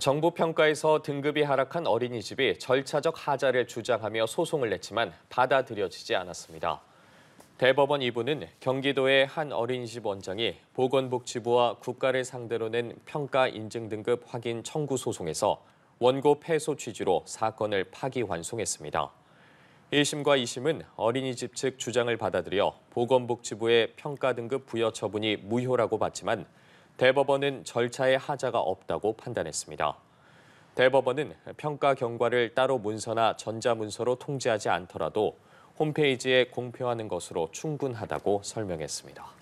정부 평가에서 등급이 하락한 어린이집이 절차적 하자를 주장하며 소송을 냈지만 받아들여지지 않았습니다. 대법원 2부는 경기도의 한 어린이집 원장이 보건복지부와 국가를 상대로 낸 평가 인증 등급 확인 청구 소송에서 원고 패소 취지로 사건을 파기환송했습니다. 1심과 2심은 어린이집 측 주장을 받아들여 보건복지부의 평가 등급 부여 처분이 무효라고 봤지만 대법원은 절차에 하자가 없다고 판단했습니다. 대법원은 평가 경과를 따로 문서나 전자문서로 통지하지 않더라도 홈페이지에 공표하는 것으로 충분하다고 설명했습니다.